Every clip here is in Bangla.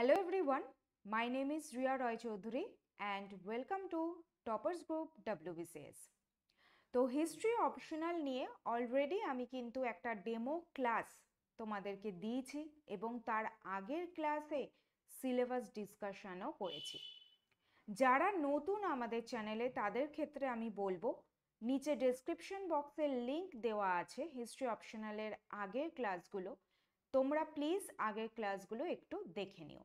Hello everyone, my name is Ria Roy Chaudhuri and welcome to Toppers Group WBCS. তো হিস্ট্রি অপশনাল নিয়ে অলরেডি আমি কিন্তু একটা ডেমো ক্লাস তোমাদেরকে দিয়েছি এবং তার আগের ক্লাসে সিলেবাস ডিসকাশানও করেছি যারা নতুন আমাদের চ্যানেলে তাদের ক্ষেত্রে আমি বলবো নিচে ডেসক্রিপশন বক্সের লিংক দেওয়া আছে হিস্ট্রি অপশনালের আগের ক্লাসগুলো তোমরা প্লিজ আগের ক্লাসগুলো একটু দেখে নিও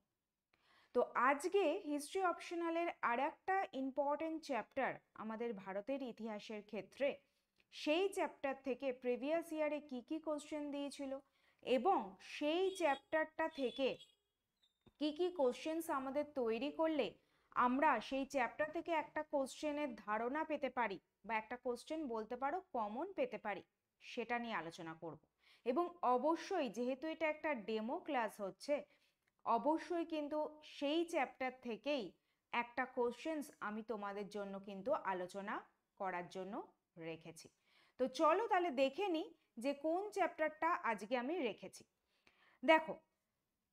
তো আজকে হিস্ট্রি অপশনালের আর একটা ইম্পর্টেন্ট চ্যাপ্টার আমাদের ভারতের ইতিহাসের ক্ষেত্রে সেই চ্যাপ্টার থেকে প্রিভিয়াস ইয়ারে কি কি কোশ্চেন দিয়েছিল এবং সেই চ্যাপ্টারটা থেকে কি কি কোশ্চেন্স আমাদের তৈরি করলে আমরা সেই চ্যাপ্টার থেকে একটা কোশ্চেনের ধারণা পেতে পারি বা একটা কোশ্চেন বলতে পারো কমন পেতে পারি সেটা নিয়ে আলোচনা করব এবং অবশ্যই যেহেতু এটা একটা ডেমো ক্লাস হচ্ছে অবশ্যই কিন্তু সেই চ্যাপ্টার থেকেই একটা কোশ্চেন্স আমি তোমাদের জন্য কিন্তু আলোচনা করার জন্য রেখেছি তো চলো তাহলে দেখে নিই যে কোন চ্যাপ্টারটা আজকে আমি রেখেছি দেখো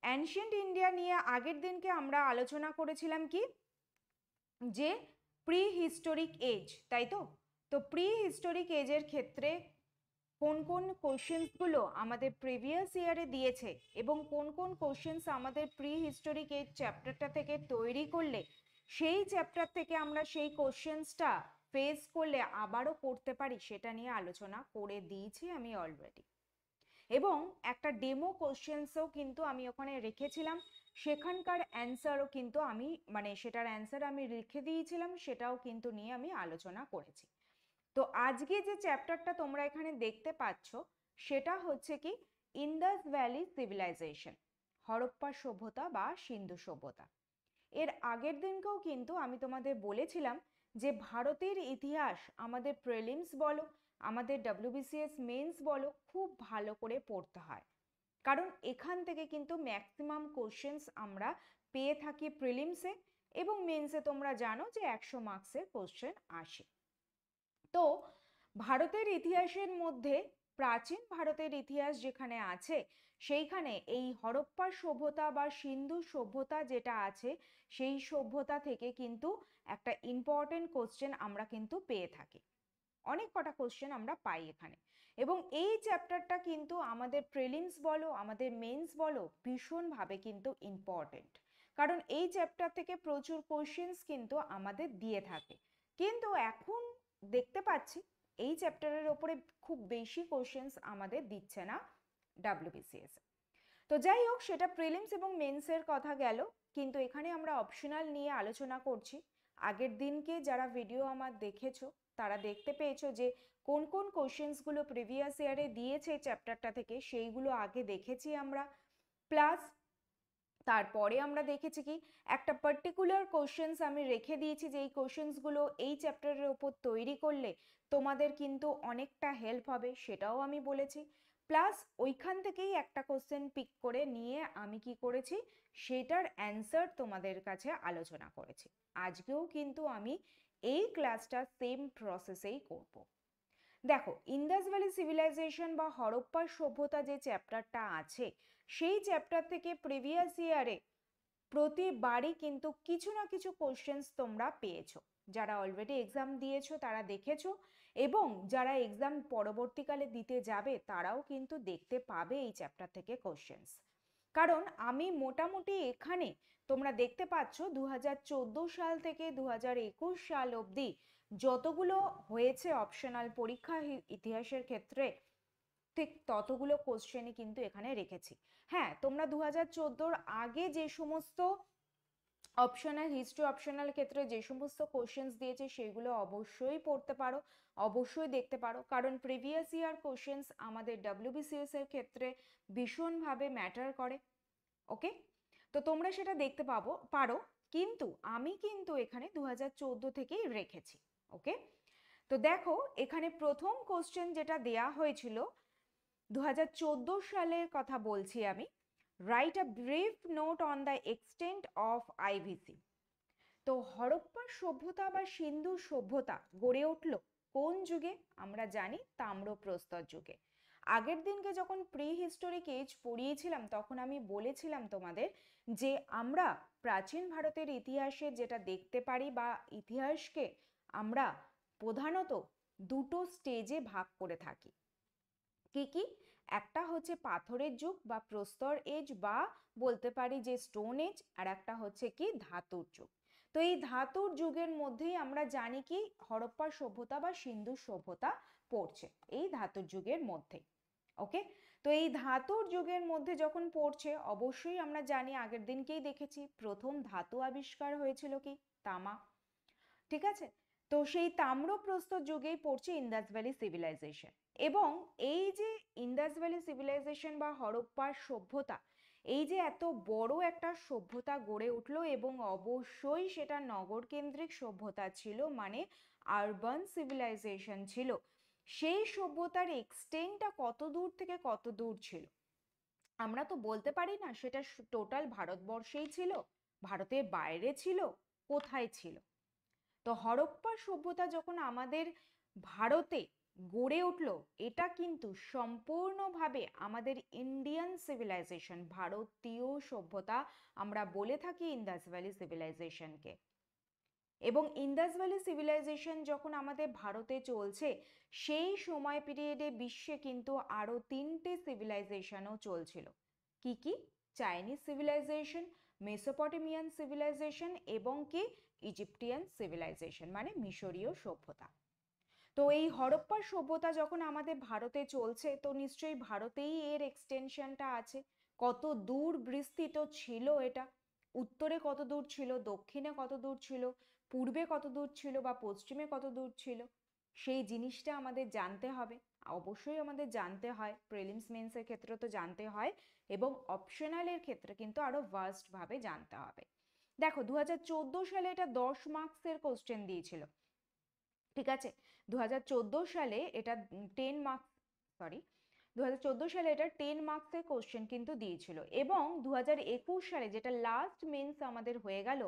অ্যানশিয়েন্ট ইন্ডিয়া নিয়ে আগের দিনকে আমরা আলোচনা করেছিলাম কি যে প্রি হিস্টোরিক এজ তাই তো তো প্রি হিস্টোরিক এজের ক্ষেত্রে কোন কোন কোশ্চেন্সগুলো আমাদের প্রিভিয়াস ইয়ারে দিয়েছে এবং কোন কোন কোশ্চেন্স আমাদের প্রি হিস্টোরিক এই চ্যাপ্টারটা থেকে তৈরি করলে সেই চ্যাপ্টার থেকে আমরা সেই কোশ্চেন্সটা ফেস করলে আবারও করতে পারি সেটা নিয়ে আলোচনা করে দিয়েছি আমি অলরেডি এবং একটা ডেমো কোশ্চেন্সও কিন্তু আমি ওখানে রেখেছিলাম সেখানকার অ্যান্সারও কিন্তু আমি মানে সেটার অ্যান্সার আমি রেখে দিয়েছিলাম সেটাও কিন্তু নিয়ে আমি আলোচনা করেছি তো আজকে যে চ্যাপ্টারটা তোমরা এখানে দেখতে পাচ্ছ সেটা হচ্ছে কি ইন্দাস ভ্যালি সিভিলাইজেশন হরপ্পা সভ্যতা বা সিন্ধু সভ্যতা এর আগের দিনকেও কিন্তু আমি তোমাদের বলেছিলাম যে ভারতের ইতিহাস আমাদের প্রেলিমস বলো আমাদের ডাব্লিউবিসিএস মেন্স বলো খুব ভালো করে পড়তে হয় কারণ এখান থেকে কিন্তু ম্যাক্সিমাম কোশ্চেন্স আমরা পেয়ে থাকি প্রিলিমসে এবং মেন্সে তোমরা জানো যে একশো মার্কসের কোশ্চেন আসে তো ভারতের ইতিহাসের মধ্যে প্রাচীন ভারতের ইতিহাস যেখানে আছে সেইখানে এই হরপ্পা সভ্যতা বা সিন্ধু সভ্যতা যেটা আছে সেই সভ্যতা থেকে কিন্তু একটা ইম্পর্টেন্ট কোশ্চেন আমরা কিন্তু পেয়ে থাকি অনেক কটা কোশ্চেন আমরা পাই এখানে এবং এই চ্যাপ্টারটা কিন্তু আমাদের প্রেলিমস বলো আমাদের মেন্স বলো ভীষণভাবে কিন্তু ইম্পর্টেন্ট কারণ এই চ্যাপ্টার থেকে প্রচুর কোশ্চেন্স কিন্তু আমাদের দিয়ে থাকে কিন্তু এখন দেখতে পাচ্ছি এই চ্যাপ্টারের ওপরে খুব বেশি কোশ্চেন্স আমাদের দিচ্ছে না ডাব্লিউবিসিএস তো যাই হোক সেটা প্রিলিমস এবং মেন্সের কথা গেল কিন্তু এখানে আমরা অপশনাল নিয়ে আলোচনা করছি আগের দিনকে যারা ভিডিও আমার দেখেছো তারা দেখতে পেয়েছো যে কোন কোন কোশ্চেন্সগুলো প্রিভিয়াস ইয়ারে দিয়েছে চ্যাপ্টারটা থেকে সেইগুলো আগে দেখেছি আমরা প্লাস তারপরে আমরা দেখেছি কি একটা পার্টিকুলার কোশ্চেন্স আমি রেখে দিয়েছি যে এই কোশ্চেন্সগুলো এই চ্যাপ্টারের ওপর তৈরি করলে তোমাদের কিন্তু অনেকটা হেল্প হবে সেটাও আমি বলেছি প্লাস ওইখান থেকেই একটা কোশ্চেন পিক করে নিয়ে আমি কি করেছি সেটার অ্যান্সার তোমাদের কাছে আলোচনা করেছি আজকেও কিন্তু আমি এই ক্লাসটা সেম প্রসেসেই করব। দেখো ইন্দাস ভ্যালি সিভিলাইজেশন বা হরপ্পা সভ্যতা যে চ্যাপ্টারটা আছে সেই চ্যাপ্টার থেকে প্রিভিয়াস ইয়ারে প্রতিবারই কিন্তু কিছু না কিছু কোশ্চেন্স তোমরা পেয়েছো যারা অলরেডি এক্সাম দিয়েছো তারা দেখেছো এবং যারা এক্সাম পরবর্তীকালে দিতে যাবে তারাও কিন্তু দেখতে পাবে এই চ্যাপ্টার থেকে কোশ্চেন্স কারণ আমি মোটামুটি এখানে তোমরা দেখতে পাচ্ছ দু সাল থেকে দু সাল অবধি যতগুলো হয়েছে অপশনাল পরীক্ষা ইতিহাসের ক্ষেত্রে ঠিক ততগুলো কোশ্চেনই কিন্তু এখানে রেখেছি হ্যাঁ তোমরা দু হাজার আগে যে সমস্ত অপশনাল হিস্ট্রি অপশনাল ক্ষেত্রে যে সমস্ত কোশ্চেন্স দিয়েছে সেগুলো অবশ্যই পড়তে পারো অবশ্যই দেখতে পারো কারণ প্রিভিয়াস ইয়ার কোশ্চেন্স আমাদের ডাব্লিউবিসিএস এর ক্ষেত্রে ভীষণভাবে ম্যাটার করে ওকে তো তোমরা সেটা দেখতে পাবো পারো কিন্তু আমি কিন্তু এখানে দু হাজার থেকেই রেখেছি ওকে তো দেখো এখানে প্রথম কোশ্চেন যেটা দেয়া হয়েছিল দু সালের কথা বলছি আমি write a brief note on the extent of IVC তো হরপ্পা সভ্যতা বা সিন্ধু সভ্যতা গড়ে উঠল কোন যুগে আমরা জানি তাম্রপ্রস্তর যুগে আগের দিনকে যখন প্রি হিস্টোরিক এজ পড়িয়েছিলাম তখন আমি বলেছিলাম তোমাদের যে আমরা প্রাচীন ভারতের ইতিহাসে যেটা দেখতে পারি বা ইতিহাসকে আমরা প্রধানত দুটো স্টেজে ভাগ করে থাকি কি কি একটা হচ্ছে পাথরের যুগ বা প্রস্তর এজ বা বলতে পারি যে স্টোন এজ আর একটা হচ্ছে কি ধাতুর যুগ তো এই ধাতুর যুগের মধ্যেই আমরা জানি কি হরপ্পা সভ্যতা বা সিন্ধু সভ্যতা পড়ছে এই ধাতুর যুগের মধ্যে ওকে তো এই ধাতুর যুগের মধ্যে যখন পড়ছে অবশ্যই আমরা জানি আগের দিনকেই দেখেছি প্রথম ধাতু আবিষ্কার হয়েছিল কি তামা ঠিক আছে তো সেই তাম্র প্রস্তর যুগেই পড়ছে ইন্দাস ভ্যালি সিভিলাইজেশন এবং এই যে ইন্দাস ভ্যালি সিভিলাইজেশন বা হরপ্পার সভ্যতা এই যে এত বড় একটা সভ্যতা গড়ে উঠল এবং অবশ্যই সেটা নগর কেন্দ্রিক সভ্যতা ছিল মানে আরবান সিভিলাইজেশন ছিল সেই সভ্যতার এক্সটেন্টটা কত দূর থেকে কত দূর ছিল আমরা তো বলতে পারি না সেটা টোটাল ভারতবর্ষেই ছিল ভারতের বাইরে ছিল কোথায় ছিল তো হরপ্পা সভ্যতা যখন আমাদের ভারতে গড়ে উঠল এটা কিন্তু সম্পূর্ণভাবে আমাদের ইন্ডিয়ান সিভিলাইজেশন ভারতীয় সভ্যতা আমরা বলে থাকি ইন্দাস ভ্যালি সিভিলাইজেশনকে এবং ইন্দাস ভ্যালি সিভিলাইজেশন যখন আমাদের ভারতে চলছে সেই সময় পিরিয়ডে বিশ্বে কিন্তু আরও তিনটে সিভিলাইজেশনও চলছিল কি কি চাইনিজ সিভিলাইজেশন মেসোপটেমিয়ান সিভিলাইজেশন এবং কি ইজিপ্টিয়ান সিভিলাইজেশন মানে মিশরীয় সভ্যতা তো এই হরপ্পার সভ্যতা যখন আমাদের ভারতে চলছে তো নিশ্চয়ই ভারতেই এর এক্সটেনশনটা আছে কত দূর বিস্তৃত ছিল এটা উত্তরে কত দূর ছিল দক্ষিণে কত দূর ছিল পূর্বে কত দূর ছিল বা পশ্চিমে কত দূর ছিল সেই জিনিসটা আমাদের জানতে হবে অবশ্যই আমাদের জানতে হয় প্রেলিমস মেন্সের ক্ষেত্রে তো জানতে হয় এবং অপশনালের ক্ষেত্রে কিন্তু আরও ভার্স্টভাবে জানতে হবে দেখো দু সালে এটা দশ মার্কসের কোশ্চেন দিয়েছিল ঠিক আছে দু সালে এটা টেন মার্কস সরি দু সালে এটা টেন মার্কসের কোশ্চেন কিন্তু দিয়েছিল এবং দু সালে যেটা লাস্ট মেন্স আমাদের হয়ে গেল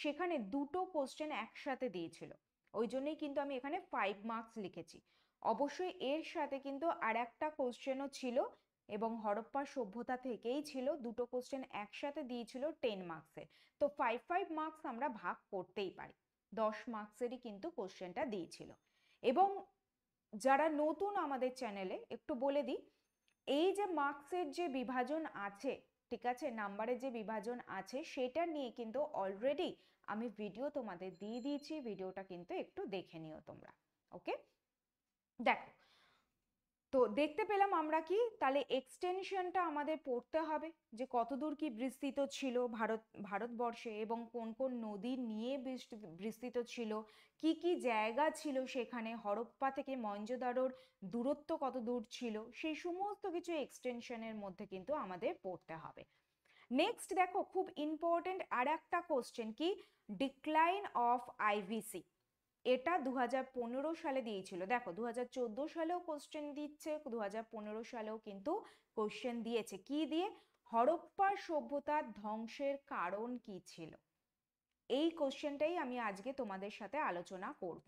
সেখানে দুটো কোশ্চেন একসাথে দিয়েছিল ওই জন্যই কিন্তু আমি এখানে ফাইভ মার্কস লিখেছি অবশ্যই এর সাথে কিন্তু আর একটা কোশ্চেনও ছিল এবং হরপ্পা সভ্যতা থেকেই ছিল দুটো কোশ্চেন একসাথে দিয়েছিল টেন মার্কসের তো ফাইভ ফাইভ মার্কস আমরা ভাগ করতেই পারি দশ মার্কসেরই কিন্তু কোশ্চেনটা দিয়েছিল এবং যারা নতুন আমাদের চ্যানেলে একটু বলে দিই এই যে মার্কসের যে বিভাজন আছে ঠিক আছে নাম্বারের যে বিভাজন আছে সেটা নিয়ে কিন্তু অলরেডি আমি ভিডিও তোমাদের দিয়ে দিয়েছি ভিডিওটা কিন্তু একটু দেখে নিও তোমরা ওকে দেখো তো দেখতে পেলাম আমরা কি তাহলে এক্সটেনশনটা আমাদের পড়তে হবে যে কতদূর কি বিস্তৃত ছিল ভারত ভারতবর্ষে এবং কোন কোন নদী নিয়ে বিস্তৃত ছিল কি কি জায়গা ছিল সেখানে হরপ্পা থেকে মঞ্জোদারোর দূরত্ব কত দূর ছিল সেই সমস্ত কিছু এক্সটেনশনের মধ্যে কিন্তু আমাদের পড়তে হবে নেক্সট দেখো খুব ইম্পর্টেন্ট আর একটা কোশ্চেন কি ডিক্লাইন অফ আইভিসি এটা দু সালে দিয়েছিল দেখো দু সালেও কোশ্চেন দিচ্ছে দু সালেও কিন্তু কোশ্চেন দিয়েছে কি দিয়ে হরপ্পা সভ্যতার ধ্বংসের কারণ কি ছিল এই কোশ্চেনটাই আমি আজকে তোমাদের সাথে আলোচনা করব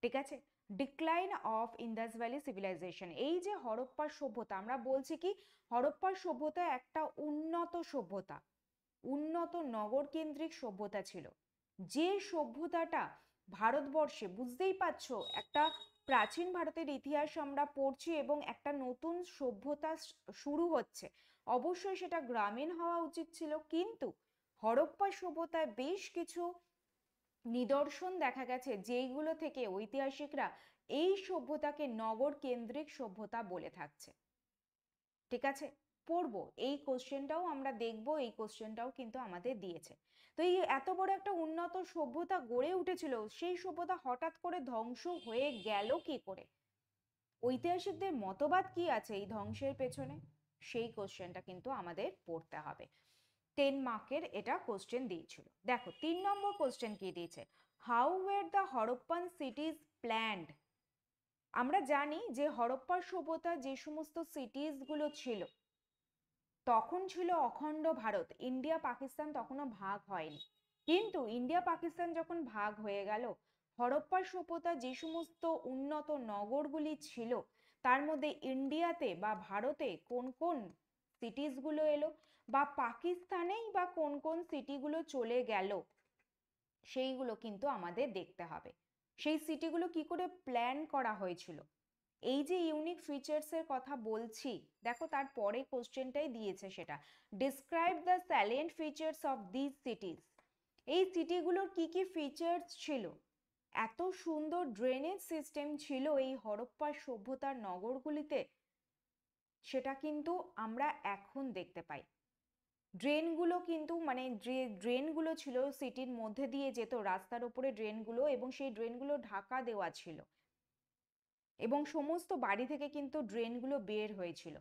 ঠিক আছে decline of Indus valley civilization এই যে হরপ্পা সভ্যতা আমরা বলছি কি হরপ্পা সভ্যতা একটা উন্নত সভ্যতা উন্নত নগর কেন্দ্রিক সভ্যতা ছিল যে সভ্যতাটা ভারতবর্ষে বুঝতেই পারছ একটা প্রাচীন ভারতের ইতিহাস আমরা পড়ছি এবং একটা নতুন সভ্যতা শুরু হচ্ছে অবশ্যই সেটা গ্রামীণ হওয়া উচিত ছিল কিন্তু হরপ্পা সভ্যতায় বেশ কিছু নিদর্শন দেখা গেছে যেইগুলো থেকে ঐতিহাসিকরা এই সভ্যতাকে নগর কেন্দ্রিক সভ্যতা বলে থাকছে ঠিক আছে পড়বো এই কোশ্চেনটাও আমরা দেখব এই কোশ্চেনটাও কিন্তু আমাদের দিয়েছে তো এই এত বড় একটা উন্নত সভ্যতা গড়ে উঠেছিল সেই সভ্যতা হঠাৎ করে ধ্বংস হয়ে গেল কি করে ঐতিহাসিকদের মতবাদ কি আছে এই ধ্বংসের পেছনে সেই কোশ্চেনটা কিন্তু আমাদের পড়তে হবে টেন মার্কের এটা কোশ্চেন দিয়েছিল দেখো তিন নম্বর কোশ্চেন কি দিয়েছে how were the Harappan cities planned আমরা জানি যে হরপ্পা সভ্যতা যে সমস্ত সিটিজগুলো ছিল তখন ছিল অখণ্ড ভারত ইন্ডিয়া পাকিস্তান তখনও ভাগ হয়নি কিন্তু ইন্ডিয়া পাকিস্তান যখন ভাগ হয়ে গেল হরপ্পা সভ্যতা যে সমস্ত উন্নত নগরগুলি ছিল তার মধ্যে ইন্ডিয়াতে বা ভারতে কোন কোন সিটিসগুলো এলো বা পাকিস্তানেই বা কোন কোন সিটিগুলো চলে গেল সেইগুলো কিন্তু আমাদের দেখতে হবে সেই সিটিগুলো কি করে প্ল্যান করা হয়েছিল এই যে ইউনিক ফিচার্সের কথা বলছি দেখো তার পরে কোশ্চেনটাই দিয়েছে সেটা describe the salient features of this cities এই সিটিগুলোর কি কি ফিচার্স ছিল এত সুন্দর ড্রেনেজ সিস্টেম ছিল এই হরপ্পা সভ্যতার নগরগুলিতে সেটা কিন্তু আমরা এখন দেখতে পাই ড্রেনগুলো কিন্তু মানে যে ড্রেনগুলো ছিল সিটির মধ্যে দিয়ে যেত রাস্তার ওপরে ড্রেনগুলো এবং সেই ড্রেনগুলো ঢাকা দেওয়া ছিল এবং সমস্ত বাড়ি থেকে কিন্তু ড্রেনগুলো বের হয়েছিল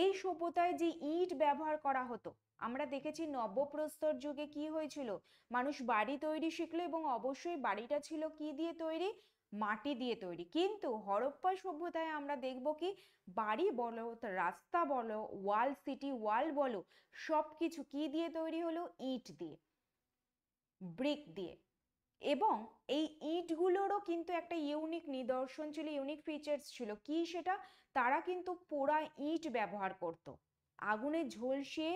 এই সভ্যতায় যে ইট ব্যবহার করা হতো আমরা দেখেছি নব্যপ্রস্তর যুগে কি হয়েছিল মানুষ বাড়ি তৈরি শিখলো এবং অবশ্যই বাড়িটা ছিল কি দিয়ে তৈরি মাটি দিয়ে তৈরি কিন্তু হরপ্পা সভ্যতায় আমরা দেখব কি বাড়ি বলো রাস্তা বলো ওয়াল সিটি ওয়াল বলো সব কিছু কি দিয়ে তৈরি হলো ইট দিয়ে ব্রিক দিয়ে এবং এই ইটগুলোরও কিন্তু একটা ইউনিক নিদর্শন ছিল ইউনিক ফিচার্স ছিল কি সেটা তারা কিন্তু পোড়া ইট ব্যবহার করত। আগুনে ঝলসিয়ে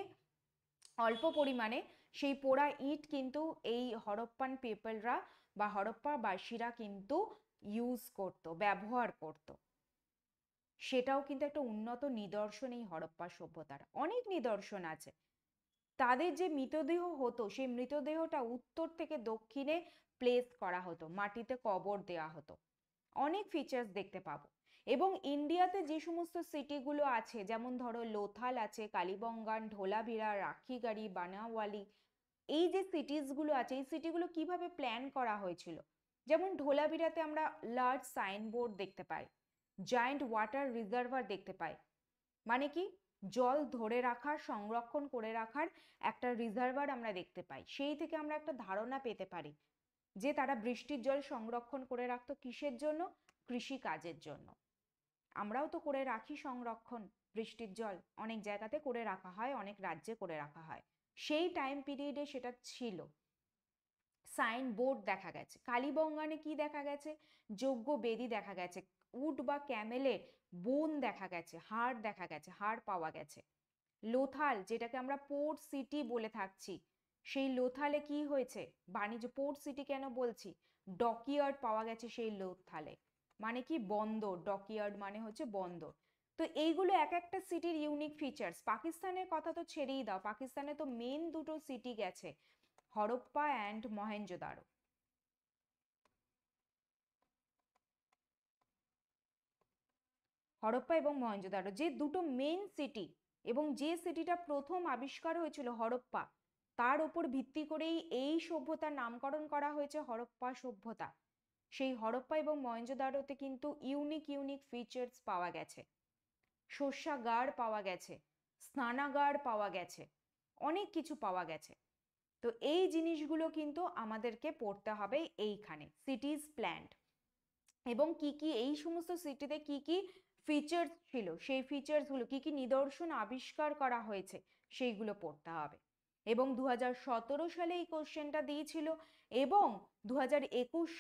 অল্প পরিমাণে সেই পোড়া ইট কিন্তু এই হরপ্পান পিপলরা বা হরপ্পাবাসীরা কিন্তু ইউজ করত ব্যবহার করত। সেটাও কিন্তু একটা উন্নত নিদর্শন এই হরপ্পা সভ্যতার অনেক নিদর্শন আছে তাদের যে মৃতদেহ হতো সেই মৃতদেহটা উত্তর থেকে দক্ষিণে প্লেস করা হতো মাটিতে কবর দেয়া হতো অনেক ফিচার্স দেখতে পাবো এবং ইন্ডিয়াতে যে সমস্ত সিটিগুলো আছে যেমন ধরো লোথাল আছে কালিবঙ্গান ঢোলাভিরা রাখিগাড়ি বানাওয়ালি এই যে সিটিসগুলো আছে এই সিটিগুলো কিভাবে প্ল্যান করা হয়েছিল যেমন ঢোলাভিরাতে আমরা লার্জ সাইনবোর্ড দেখতে পাই জায়েন্ট ওয়াটার রিজার্ভার দেখতে পাই মানে কি জল ধরে রাখার সংরক্ষণ করে রাখার একটা রিজার্ভার আমরা দেখতে পাই সেই থেকে আমরা একটা ধারণা পেতে পারি যে তারা বৃষ্টির জল সংরক্ষণ করে রাখতো কিসের জন্য কৃষি কাজের জন্য আমরাও তো করে রাখি সংরক্ষণ বৃষ্টির জল অনেক জায়গাতে করে রাখা হয় অনেক রাজ্যে করে রাখা হয় সেই টাইম পিরিয়ডে সেটা ছিল সাইন বোর্ড দেখা গেছে কালীবঙ্গানে কি দেখা গেছে যোগ্য বেদি দেখা গেছে উট বা ক্যামেলে বোন দেখা গেছে হাড় দেখা গেছে হাড় পাওয়া গেছে লোথাল যেটাকে আমরা পোর্ট সিটি বলে থাকছি সেই লোথালে কি হয়েছে বাণিজ্য পোর্ট সিটি কেন বলছি ডকইয়ার্ড পাওয়া গেছে সেই লোথালে মানে কি বন্দর ডকইয়ার্ড মানে হচ্ছে বন্দর তো এইগুলো এক একটা সিটির ইউনিক ফিচার্স পাকিস্তানের কথা তো ছেড়েই দাও পাকিস্তানে তো মেন দুটো সিটি গেছে হরপ্পা অ্যান্ড মহেঞ্জোদারো হরপ্পা এবং মহেঞ্জোদারো যে দুটো মেন সিটি এবং যে সিটিটা প্রথম আবিষ্কার হয়েছিল হরপ্পা তার ওপর ভিত্তি করেই এই সভ্যতার নামকরণ করা হয়েছে হরপ্পা সভ্যতা সেই হরপ্পা এবং মহেঞ্জোদারোতে কিন্তু ইউনিক ইউনিক ফিচার্স পাওয়া গেছে শস্যাগার পাওয়া গেছে স্নানাগার পাওয়া গেছে অনেক কিছু পাওয়া গেছে তো এই জিনিসগুলো কিন্তু আমাদেরকে পড়তে হবে এইখানে সিটিজ প্ল্যান্ট এবং কি কি এই সমস্ত সিটিতে কি কি ফিচার্স ছিল সেই ফিচার্সগুলো কি কি নিদর্শন আবিষ্কার করা হয়েছে সেইগুলো পড়তে হবে এবং দু সালে এই কোশ্চেনটা দিয়েছিল এবং দু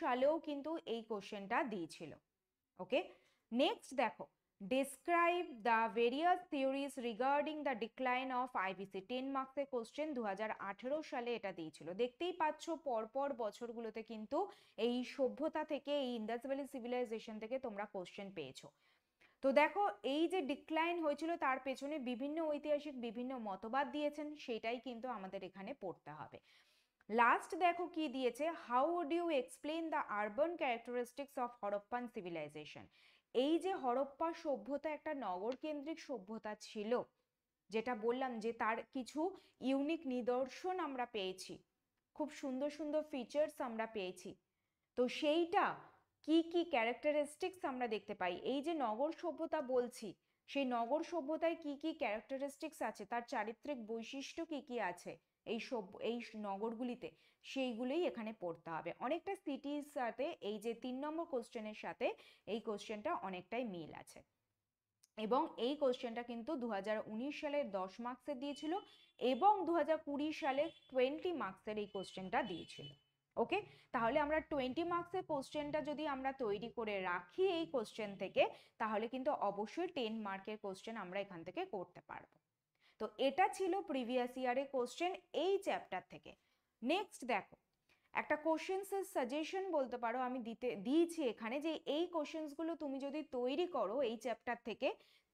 সালেও কিন্তু এই কোশ্চেনটা দিয়েছিল ওকে নেক্সট দেখো describe the various theories regarding the decline of IBC ten মার্কসের কোশ্চেন দু সালে এটা দিয়েছিল দেখতেই পাচ্ছ পরপর বছরগুলোতে কিন্তু এই সভ্যতা থেকে এই ইন্দাস ভ্যালি সিভিলাইজেশন থেকে তোমরা কোশ্চেন পেয়েছো তো দেখো এই যে ডিক্লাইন হয়েছিল তার পেছনে বিভিন্ন ঐতিহাসিক বিভিন্ন মতবাদ দিয়েছেন সেটাই কিন্তু আমাদের এখানে পড়তে হবে লাস্ট দেখো কি দিয়েছে how would you explain the urban characteristics of Harappan civilization এই যে হরপ্পা সভ্যতা একটা নগর কেন্দ্রিক সভ্যতা ছিল যেটা বললাম যে তার কিছু ইউনিক নিদর্শন আমরা পেয়েছি খুব সুন্দর সুন্দর ফিচার্স আমরা পেয়েছি তো সেইটা কি কি ক্যারেক্টারিস্টিক্স আমরা দেখতে পাই এই যে নগর সভ্যতা বলছি সেই নগর সভ্যতায় কি কি ক্যারেক্টারিস্টিক্স আছে তার চারিত্রিক বৈশিষ্ট্য কি কি আছে এই সভ্য এই নগরগুলিতে সেইগুলোই এখানে পড়তে হবে অনেকটা সিটির সাথে এই যে তিন নম্বর কোশ্চেনের সাথে এই কোশ্চেনটা অনেকটাই মিল আছে এবং এই কোশ্চেনটা কিন্তু দু হাজার সালে দশ মার্কসের দিয়েছিল এবং দু হাজার সালে টোয়েন্টি মার্কসের এই কোশ্চেনটা দিয়েছিল ওকে তাহলে আমরা টোয়েন্টি মার্কসের কোশ্চেনটা যদি আমরা তৈরি করে রাখি এই কোশ্চেন থেকে তাহলে কিন্তু অবশ্যই টেন মার্কের কোশ্চেন আমরা এখান থেকে করতে পারবো তো এটা ছিল প্রিভিয়াস ইয়ারের কোশ্চেন এই চ্যাপ্টার থেকে নেক্সট দেখো একটা কোশ্চেন্সের সাজেশন বলতে পারো আমি দিতে দিয়েছি এখানে যে এই কোশ্চেন্সগুলো তুমি যদি তৈরি করো এই চ্যাপ্টার থেকে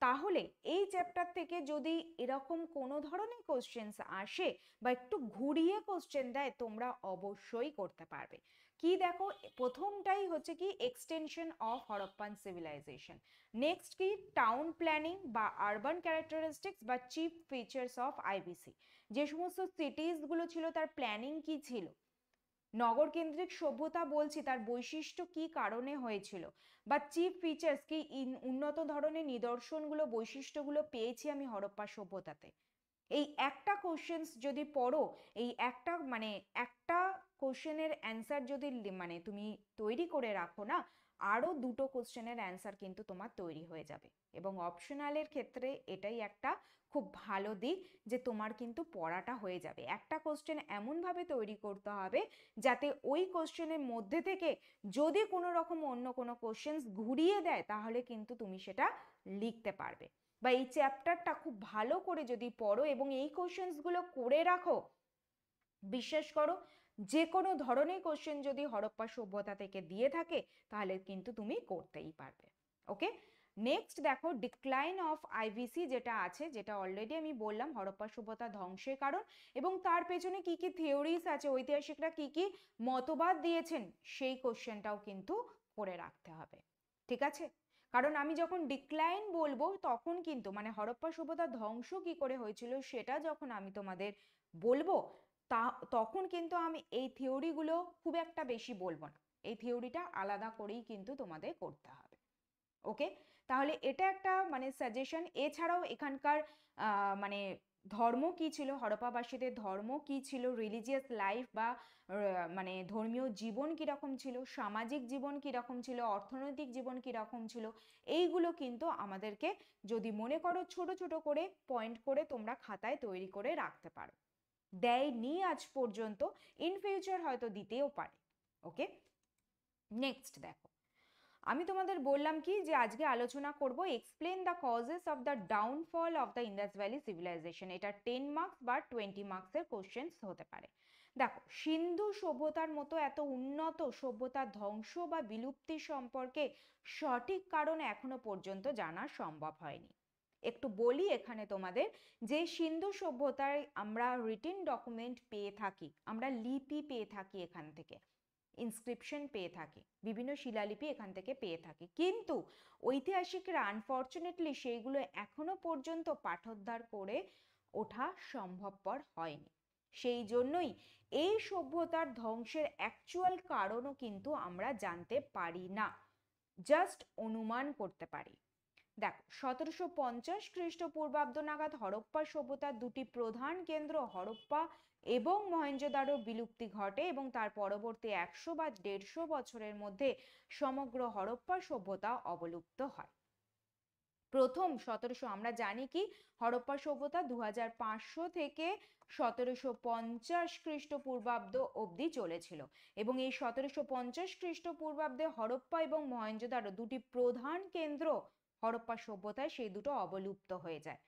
তাহলে এই চ্যাপ্টার থেকে যদি এরকম কোনো ধরনের কোশ্চেন্স আসে বা একটু ঘুরিয়ে কোশ্চেন দেয় তোমরা অবশ্যই করতে পারবে কি দেখো প্রথমটাই হচ্ছে কি extension of Harappan civilization next কি টাউন প্ল্যানিং বা আরবান ক্যারেক্টারিস্টিক্স বা চিপ ফিচার্স অফ আইবিসি যে সমস্ত সিটিজগুলো ছিল তার প্ল্যানিং কি ছিল নগরকেন্দ্রিক সভ্যতা বলছি তার বৈশিষ্ট্য কি কারণে হয়েছিল বা চিফ ফিচার্স কি উন্নত ধরনের নিদর্শনগুলো বৈশিষ্ট্যগুলো পেয়েছি আমি হরপ্পা সভ্যতাতে এই একটা কোশ্চেন্স যদি পড়ো এই একটা মানে একটা কোশ্চেনের অ্যান্সার যদি মানে তুমি তৈরি করে রাখো না আরও দুটো কোশ্চেনের অ্যান্সার কিন্তু তোমার তৈরি হয়ে যাবে এবং অপশনালের ক্ষেত্রে এটাই একটা খুব ভালো দিক যে তোমার কিন্তু পড়াটা হয়ে যাবে একটা কোশ্চেন এমনভাবে তৈরি করতে হবে যাতে ওই কোশ্চেনের মধ্যে থেকে যদি কোনো রকম অন্য কোনো কোশ্চেন্স ঘুরিয়ে দেয় তাহলে কিন্তু তুমি সেটা লিখতে পারবে বা এই চ্যাপ্টারটা খুব ভালো করে যদি পড়ো এবং এই কোশ্চেন্সগুলো করে রাখো বিশ্বাস করো যে কোনো ধরনের কোশ্চেন যদি হরপ্পা সভ্যতা থেকে দিয়ে থাকে তাহলে কিন্তু তুমি করতেই পারবে ওকে নেক্সট দেখো ডিক্লাইন অফ আইভিসি যেটা আছে যেটা অলরেডি আমি বললাম হরপ্পা সভ্যতা ধ্বংসের কারণ এবং তার পেছনে কি কি থিওরিস আছে ঐতিহাসিকরা কি কি মতবাদ দিয়েছেন সেই কোশ্চেনটাও কিন্তু করে রাখতে হবে ঠিক আছে কারণ আমি যখন ডিক্লাইন বলবো তখন কিন্তু মানে হরপ্পা সভ্যতা ধ্বংস কি করে হয়েছিল সেটা যখন আমি তোমাদের বলবো তা তখন কিন্তু আমি এই থিওরিগুলো খুব একটা বেশি বলবো না এই থিওরিটা আলাদা করেই কিন্তু তোমাদের করতে হবে ওকে তাহলে এটা একটা মানে সাজেশন এছাড়াও এখানকার মানে ধর্ম কী ছিল হরপ্পাবাসীদের ধর্ম কী ছিল রিলিজিয়াস লাইফ বা মানে ধর্মীয় জীবন কীরকম ছিল সামাজিক জীবন কীরকম ছিল অর্থনৈতিক জীবন কীরকম ছিল এইগুলো কিন্তু আমাদেরকে যদি মনে করো ছোট ছোট করে পয়েন্ট করে তোমরা খাতায় তৈরি করে রাখতে পারো দেয়নি আজ পর্যন্ত ইন ফিউচার হয়তো দিতেও পারে ওকে নেক্সট দেখো আমি তোমাদের বললাম কি যে আজকে আলোচনা করব explain the causes of the downfall of the Indus valley civilization এটা টেন মার্কস বা টোয়েন্টি মার্কসের কোশ্চেন্স হতে পারে দেখো সিন্ধু সভ্যতার মতো এত উন্নত সভ্যতার ধ্বংস বা বিলুপ্তি সম্পর্কে সঠিক কারণ এখনো পর্যন্ত জানা সম্ভব হয়নি একটু বলি এখানে তোমাদের যে সিন্ধু সভ্যতায় আমরা রিটেন ডকুমেন্ট পেয়ে থাকি আমরা লিপি পেয়ে থাকি এখান থেকে ইনস্ক্রিপশন পেয়ে থাকি বিভিন্ন শিলালিপি এখান থেকে পেয়ে থাকি কিন্তু ঐতিহাসিকরা আনফর্চুনেটলি সেইগুলো এখনো পর্যন্ত পাঠোদ্ধার করে ওঠা সম্ভবপর হয়নি সেই জন্যই এই সভ্যতার ধ্বংসের অ্যাকচুয়াল কারণও কিন্তু আমরা জানতে পারি না জাস্ট অনুমান করতে পারি দেখো সতেরোশো পঞ্চাশ খ্রিস্টপূর্বাব্দ নাগাদ হরপ্পা সভ্যতার দুটি প্রধান কেন্দ্র হরপ্পা এবং মহেঞ্জোদারো বিলুপ্তি ঘটে এবং তার পরবর্তী একশো বা দেড়শো বছরের মধ্যে সমগ্র হরপ্পা সভ্যতা অবলুপ্ত হয় প্রথম সতেরোশো আমরা জানি কি হরপ্পা সভ্যতা দু থেকে সতেরোশো পঞ্চাশ খ্রিস্টপূর্বাব্দ অবধি চলেছিল এবং এই সতেরোশো পঞ্চাশ খ্রিস্টপূর্বাব্দে হরপ্পা এবং মহেঞ্জোদারো দুটি প্রধান কেন্দ্র হরপ্পা সভ্যতায় সেই দুটো অবলুপ্ত হয়ে যায়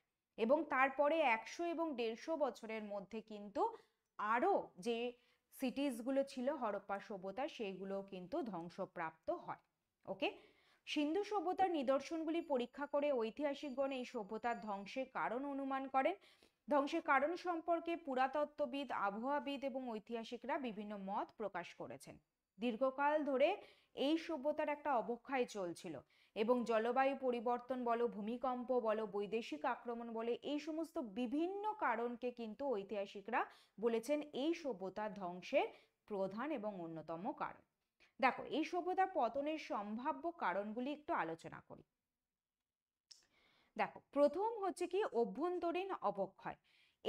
এবং তারপরে একশো এবং দেড়শো বছরের মধ্যে কিন্তু আরও যে সিটিসগুলো ছিল হরপ্পা সভ্যতা সেগুলো কিন্তু ধ্বংসপ্রাপ্ত হয় ওকে সিন্ধু সভ্যতার নিদর্শনগুলি পরীক্ষা করে ঐতিহাসিকগণ এই সভ্যতার ধ্বংসের কারণ অনুমান করেন ধ্বংসের কারণ সম্পর্কে পুরাতত্ত্ববিদ আবহাওয়াবিদ এবং ঐতিহাসিকরা বিভিন্ন মত প্রকাশ করেছেন দীর্ঘকাল ধরে এই সভ্যতার একটা অবক্ষয় চলছিল এবং জলবায়ু পরিবর্তন বলো ভূমিকম্প বলো বৈদেশিক আক্রমণ বলে এই সমস্ত বিভিন্ন কারণকে কিন্তু ঐতিহাসিকরা বলেছেন এই সভ্যতা ধ্বংসের প্রধান এবং অন্যতম কারণ দেখো এই সভ্যতা পতনের সম্ভাব্য কারণগুলি একটু আলোচনা করি দেখো প্রথম হচ্ছে কি অভ্যন্তরীণ অবক্ষয়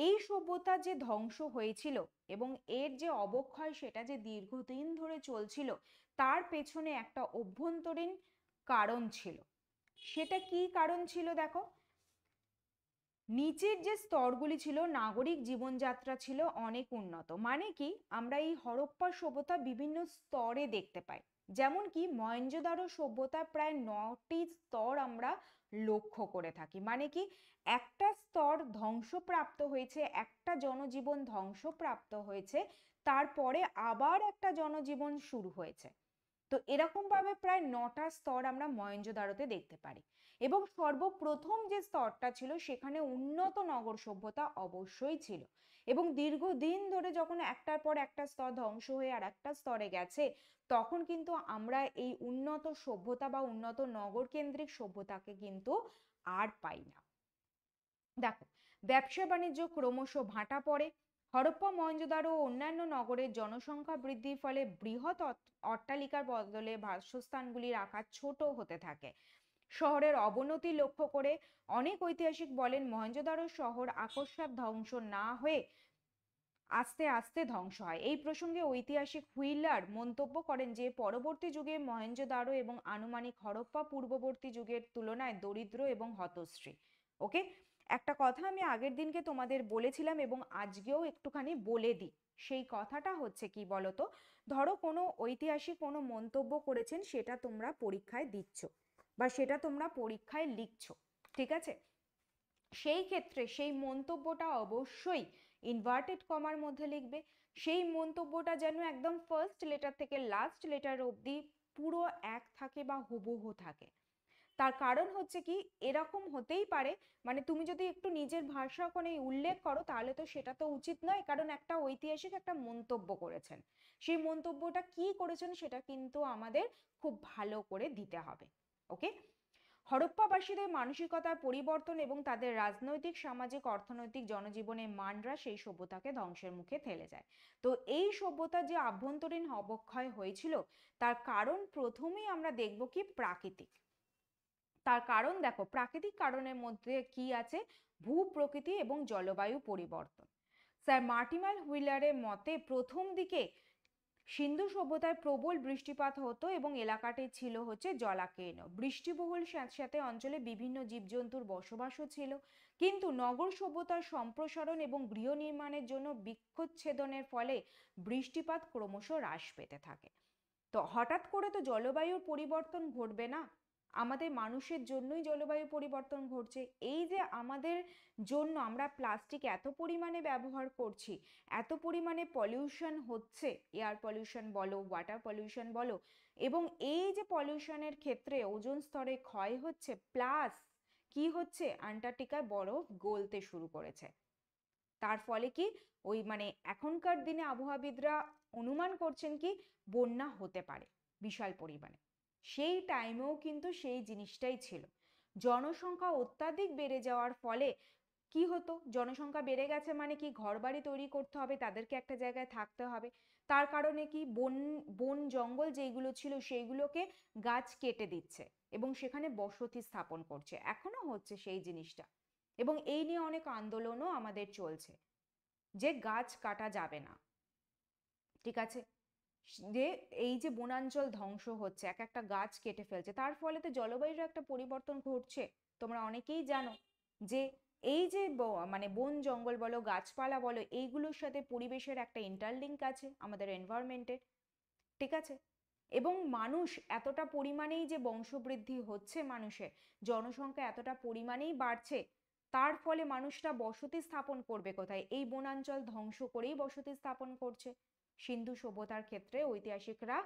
এই সভ্যতা যে ধ্বংস হয়েছিল এবং এর যে অবক্ষয় সেটা যে দীর্ঘদিন ধরে চলছিল তার পেছনে একটা অভ্যন্তরীণ কারণ ছিল সেটা কি কারণ ছিল দেখো নিচের যে স্তরগুলি ছিল নাগরিক জীবনযাত্রা ছিল অনেক উন্নত মানে কি আমরা এই হরপ্পা সভ্যতা বিভিন্ন স্তরে দেখতে পাই যেমন কি মহেঞ্জোদারো সভ্যতা প্রায় নটি স্তর আমরা লক্ষ্য করে থাকি মানে কি একটা স্তর ধ্বংসপ্রাপ্ত হয়েছে একটা জনজীবন ধ্বংসপ্রাপ্ত হয়েছে তারপরে আবার একটা জনজীবন শুরু হয়েছে তো এরকমভাবে প্রায় নটা স্তর আমরা মহেঞ্জোদারোতে দেখতে পারি এবং সর্বপ্রথম যে স্তরটা ছিল সেখানে উন্নত নগর সভ্যতা অবশ্যই ছিল এবং দীর্ঘদিন ধরে যখন একটার পর একটা স্তর ধ্বংস হয়ে আর একটা স্তরে গেছে তখন কিন্তু আমরা এই উন্নত সভ্যতা বা উন্নত নগর কেন্দ্রিক সভ্যতাকে কিন্তু আর পাই না দেখো ব্যবসা বাণিজ্য ক্রমশ ভাটা পড়ে হরপ্পা মহেঞ্জোদারো ও অন্যান্য নগরের জনসংখ্যা বৃদ্ধির ফলে বৃহৎ অট্টালিকার বদলে ভাষ্যস্থানগুলির আকার ছোট হতে থাকে শহরের অবনতি লক্ষ্য করে অনেক ঐতিহাসিক বলেন মহেঞ্জোদারো শহর আকস্মাত ধ্বংস না হয়ে আস্তে আস্তে ধ্বংস হয় এই প্রসঙ্গে ঐতিহাসিক হুইলার মন্তব্য করেন যে পরবর্তী যুগে মহেঞ্জোদারো এবং আনুমানিক হরপ্পা পূর্ববর্তী যুগের তুলনায় দরিদ্র এবং হতশ্রী ওকে একটা কথা আমি আগের দিনকে তোমাদের বলেছিলাম এবং আজকেও একটুখানি বলে দিই সেই কথাটা হচ্ছে কি বলতো ধরো কোনো ঐতিহাসিক কোনো মন্তব্য করেছেন সেটা তোমরা পরীক্ষায় দিচ্ছ বা সেটা তোমরা পরীক্ষায় লিখছ ঠিক আছে সেই ক্ষেত্রে সেই মন্তব্যটা অবশ্যই ইনভার্টেড কমার মধ্যে লিখবে সেই মন্তব্যটা যেন একদম ফার্স্ট লেটার থেকে লাস্ট লেটার অবধি পুরো এক থাকে বা হুবহু থাকে তার কারণ হচ্ছে কি এরকম হতেই পারে মানে তুমি যদি একটু নিজের ভাষা উল্লেখ করো তাহলে তো সেটা তো উচিত নয় কারণ একটা ঐতিহাসিক একটা মন্তব্য করেছেন সেই মন্তব্যটা কি করেছেন সেটা কিন্তু আমাদের খুব ভালো করে দিতে হবে ওকে হরপ্পাবাসীদের মানসিকতার পরিবর্তন এবং তাদের রাজনৈতিক সামাজিক অর্থনৈতিক জনজীবনে মানরা সেই সভ্যতাকে ধ্বংসের মুখে ঠেলে যায় তো এই সভ্যতা যে আভ্যন্তরীণ অবক্ষয় হয়েছিল তার কারণ প্রথমেই আমরা দেখব কি প্রাকৃতিক তার কারণ দেখো প্রাকৃতিক কারণের মধ্যে কি আছে ভূ প্রকৃতি এবং জলবায়ু পরিবর্তন স্যার মার্টিমাল হুইলারের মতে প্রথম দিকে সিন্ধু সভ্যতায় প্রবল বৃষ্টিপাত হতো এবং এলাকাটি ছিল হচ্ছে জলাকীর্ণ বৃষ্টিবহুল সাথে সাথে অঞ্চলে বিভিন্ন জীবজন্তুর বসবাসও ছিল কিন্তু নগর সভ্যতার সম্প্রসারণ এবং গৃহ নির্মাণের জন্য বৃক্ষচ্ছেদনের ফলে বৃষ্টিপাত ক্রমশ হ্রাস পেতে থাকে তো হঠাৎ করে তো জলবায়ুর পরিবর্তন ঘটবে না আমাদের মানুষের জন্যই জলবায়ু পরিবর্তন ঘটছে এই যে আমাদের জন্য আমরা প্লাস্টিক এত পরিমাণে ব্যবহার করছি এত পরিমাণে পলিউশন হচ্ছে এয়ার পলিউশন বলো ওয়াটার পলিউশন বলো এবং এই যে পলিউশনের ক্ষেত্রে ওজন স্তরে ক্ষয় হচ্ছে প্লাস কি হচ্ছে আন্টার্কটিকায় বরফ গলতে শুরু করেছে তার ফলে কি ওই মানে এখনকার দিনে আবহাওয়াবিদরা অনুমান করছেন কি বন্যা হতে পারে বিশাল পরিমাণে সেই টাইমেও কিন্তু সেই জিনিসটাই ছিল জনসংখ্যা অত্যাধিক বেড়ে যাওয়ার ফলে কি হতো জনসংখ্যা বেড়ে গেছে মানে কি ঘর বাড়ি তৈরি করতে হবে তাদেরকে একটা জায়গায় থাকতে হবে তার কারণে কি বন বন জঙ্গল যেগুলো ছিল সেইগুলোকে গাছ কেটে দিচ্ছে এবং সেখানে বসতি স্থাপন করছে এখনো হচ্ছে সেই জিনিসটা এবং এই নিয়ে অনেক আন্দোলনও আমাদের চলছে যে গাছ কাটা যাবে না ঠিক আছে যে এই যে বনাঞ্চল ধ্বংস হচ্ছে এক একটা গাছ কেটে ফেলছে তার ফলে তো জলবায়ুর একটা পরিবর্তন ঘটছে তোমরা অনেকেই জানো যে এই যে মানে বন জঙ্গল বলো গাছপালা বলো এইগুলোর সাথে পরিবেশের একটা ইন্টারলিঙ্ক আছে আমাদের এনভায়রনমেন্টের ঠিক আছে এবং মানুষ এতটা পরিমাণেই যে বংশবৃদ্ধি হচ্ছে মানুষের জনসংখ্যা এতটা পরিমাণেই বাড়ছে তার ফলে মানুষটা বসতি স্থাপন করবে কোথায় এই বনাঞ্চল ধ্বংস করেই বসতি স্থাপন করছে সিন্ধু সভ্যতার ক্ষেত্রে ঐতিহাসিকরা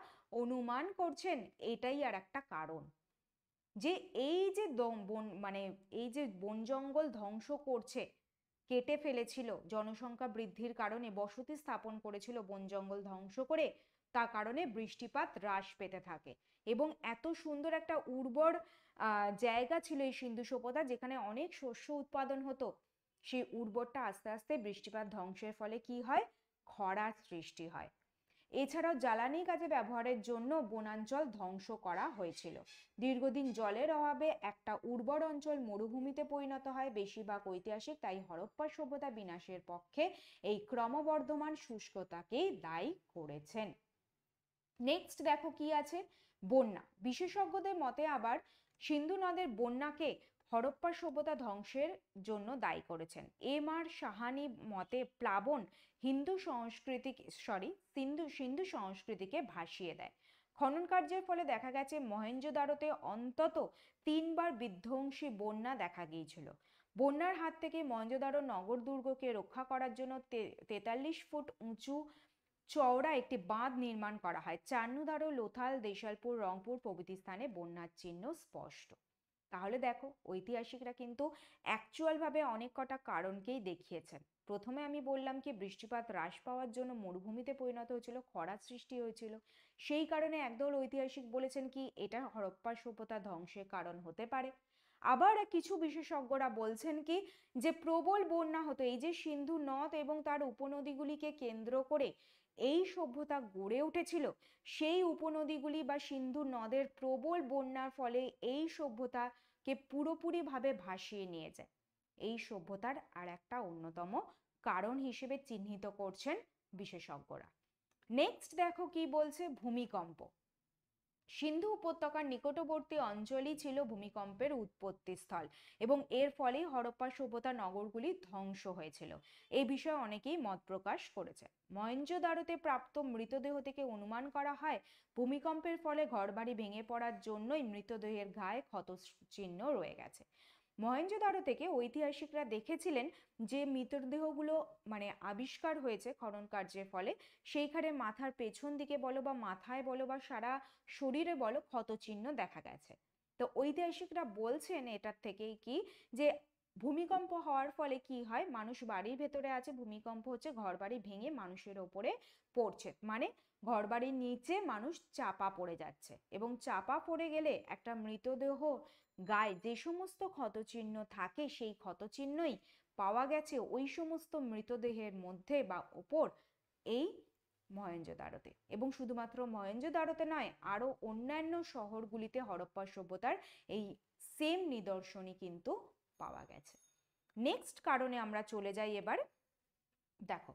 অনুমান করছেন এটাই আর একটা কারণ যে এই যে বন মানে এই যে বন জঙ্গল ধ্বংস করছে কেটে ফেলেছিল জনসংখ্যা বৃদ্ধির কারণে বসতি স্থাপন করেছিল বন জঙ্গল ধ্বংস করে তার কারণে বৃষ্টিপাত হ্রাস পেতে থাকে এবং এত সুন্দর একটা উর্বর জায়গা ছিল এই সিন্ধু সভ্যতা যেখানে অনেক শস্য উৎপাদন হতো সেই উর্বরটা আস্তে আস্তে বৃষ্টিপাত ধ্বংসের ফলে কি হয় খরার সৃষ্টি হয় এছাড়াও জ্বালানি কাজে ব্যবহারের জন্য বনাঞ্চল ধ্বংস করা হয়েছিল দীর্ঘদিন জলের অভাবে একটা উর্বর অঞ্চল মরুভূমিতে পরিণত হয় বেশিরভাগ ঐতিহাসিক তাই হরপ্পা সভ্যতা বিনাশের পক্ষে এই ক্রমবর্ধমান শুষ্কতাকেই দায়ী করেছেন নেক্সট দেখো কি আছে বন্যা বিশেষজ্ঞদের মতে আবার সিন্ধু নদের বন্যাকে হরপ্পা সভ্যতা ধ্বংসের জন্য দায়ী করেছেন এম আর সাহানি মতে প্লাবন হিন্দু সংস্কৃতি সরি সিন্ধু সিন্ধু সংস্কৃতিকে ভাসিয়ে দেয় খনন কার্যের ফলে দেখা গেছে মহেঞ্জোদারোতে অন্তত তিনবার বিধ্বংসী বন্যা দেখা গিয়েছিল বন্যার হাত থেকে মহেঞ্জোদারো নগর দুর্গকে রক্ষা করার জন্য তেতাল্লিশ ফুট উঁচু চওড়া একটি বাঁধ নির্মাণ করা হয় চান্নুদারো লোথাল দেশালপুর রংপুর প্রভৃতি স্থানে বন্যার চিহ্ন স্পষ্ট তাহলে দেখো ঐতিহাসিকরা কিন্তু অ্যাকচুয়ালভাবে অনেক কটা কারণকেই দেখিয়েছেন প্রথমে আমি বললাম কি বৃষ্টিপাত হ্রাস পাওয়ার জন্য মরুভূমিতে পরিণত হয়েছিল খরার সৃষ্টি হয়েছিল সেই কারণে একদল ঐতিহাসিক বলেছেন কি এটা হরপ্পা সভ্যতা ধ্বংসের কারণ হতে পারে আবার কিছু বিশেষজ্ঞরা বলছেন কি যে প্রবল বন্যা হতো এই যে সিন্ধু নদ এবং তার উপনদীগুলিকে কেন্দ্র করে এই সভ্যতা গড়ে উঠেছিল সেই উপনদীগুলি বা সিন্ধু নদের প্রবল বন্যার ফলে এই সভ্যতাকে পুরোপুরিভাবে ভাসিয়ে নিয়ে যায় এই সভ্যতার আর একটা অন্যতম কারণ হিসেবে চিহ্নিত করছেন বিশেষজ্ঞরা নেক্সট দেখো কি বলছে ভূমিকম্প সিন্ধু উপত্যকার নিকটবর্তী অঞ্চলই ছিল ভূমিকম্পের উৎপত্তিস্থল এবং এর ফলে হরপ্পা সভ্যতা নগরগুলি ধ্বংস হয়েছিল এই বিষয়ে অনেকেই মত প্রকাশ করেছে মহেঞ্জোদারোতে প্রাপ্ত মৃতদেহ থেকে অনুমান করা হয় ভূমিকম্পের ফলে ঘরবাড়ি ভেঙে পড়ার জন্যই মৃতদেহের গায়ে ক্ষত চিহ্ন রয়ে গেছে মহেঞ্জোদারো থেকে ঐতিহাসিকরা দেখেছিলেন যে মৃতদেহগুলো মানে আবিষ্কার হয়েছে খনন কার্যের ফলে সেইখানে মাথার পেছন দিকে বলো বা মাথায় বলো বা সারা শরীরে বলো ক্ষতচিহ্ন দেখা গেছে তো ঐতিহাসিকরা বলছেন এটার থেকেই কি যে ভূমিকম্প হওয়ার ফলে কি হয় মানুষ বাড়ির ভেতরে আছে ভূমিকম্প হচ্ছে ঘরবাড়ি ভেঙে মানুষের ওপরে পড়ছে মানে ঘরবাড়ির নিচে মানুষ চাপা পড়ে যাচ্ছে এবং চাপা পড়ে গেলে একটা মৃতদেহ গায়ে যে সমস্ত ক্ষতচিহ্ন থাকে সেই ক্ষতচিহ্নই পাওয়া গেছে ওই সমস্ত মৃতদেহের মধ্যে বা ওপর এই মহেঞ্জোদারোতে এবং শুধুমাত্র মহেঞ্জোদারোতে নয় আরও অন্যান্য শহরগুলিতে হরপ্পা সভ্যতার এই সেম নিদর্শনই কিন্তু পাওয়া গেছে নেক্সট কারণে আমরা চলে যাই এবার দেখো